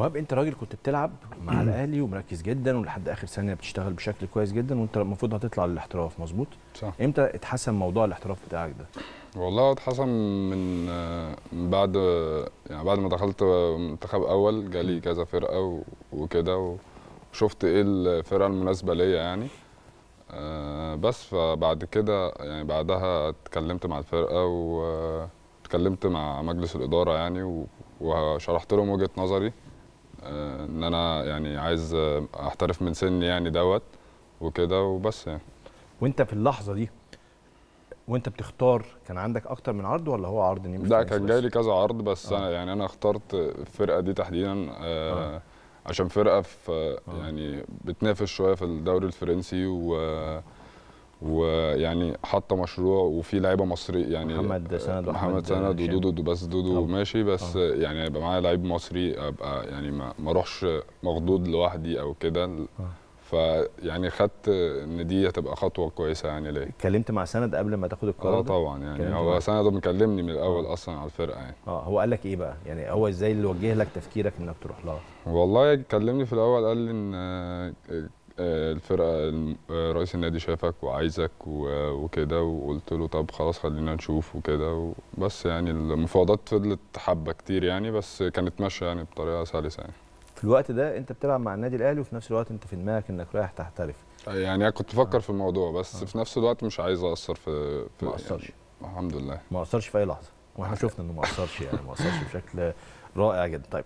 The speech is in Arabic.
وهاب انت راجل كنت بتلعب مع الاهلي ومركز جدا ولحد اخر سنه بتشتغل بشكل كويس جدا وانت المفروض هتطلع للاحتراف مظبوط صح امتى اتحسن موضوع الاحتراف بتاعك ده والله اتحسن من بعد يعني بعد ما دخلت منتخب اول جالي كذا فرقه وكده وشفت ايه الفرقه المناسبه ليا يعني آه، بس فبعد كده يعني بعدها اتكلمت مع الفرقه واتكلمت مع مجلس الاداره يعني وشرحت لهم وجهه نظري آه، ان انا يعني عايز احترف من سني يعني دوت وكده وبس يعني وانت في اللحظه دي وانت بتختار كان عندك اكتر من عرض ولا هو عرض نيمس لا كان جاي لي كذا عرض بس آه. انا يعني انا اخترت الفرقه دي تحديدا آه آه. عشان فرقه في آه. يعني بتنافس شويه في الدوري الفرنسي و آه ويعني حتى مشروع وفي لعيبه مصري يعني محمد آه، سند محمد سند ودودو بس دودو أوه. ماشي بس أوه. يعني يبقى معايا لعيب مصري ابقى يعني ما اروحش مخضوض لوحدي او كده آه. فيعني خدت ان دي هتبقى خطوه كويسه يعني ليا اتكلمت مع سند قبل ما تاخد القرار اه طبعا يعني هو سند مكلمني من الاول أوه. اصلا على الفرقه يعني اه هو قال لك ايه بقى يعني هو ازاي اللي وجه لك تفكيرك انك تروح لها والله كلمني في الاول قال لي ان الفرقه رئيس النادي شافك وعايزك وكده وقلت له طب خلاص خلينا نشوف وكده بس يعني المفاوضات فضلت حبه كتير يعني بس كانت ماشيه يعني بطريقه سلسه يعني في الوقت ده انت بتلعب مع النادي الاهلي وفي نفس الوقت انت في دماغك انك رايح تحترف يعني انا كنت بفكر آه. في الموضوع بس آه. في نفس الوقت مش عايز اقصر في, في ما اقصرش يعني الحمد لله ما اقصرش في اي لحظه واحنا شفنا انه ما اثرش يعني ما اثرش بشكل رائع جدا طيب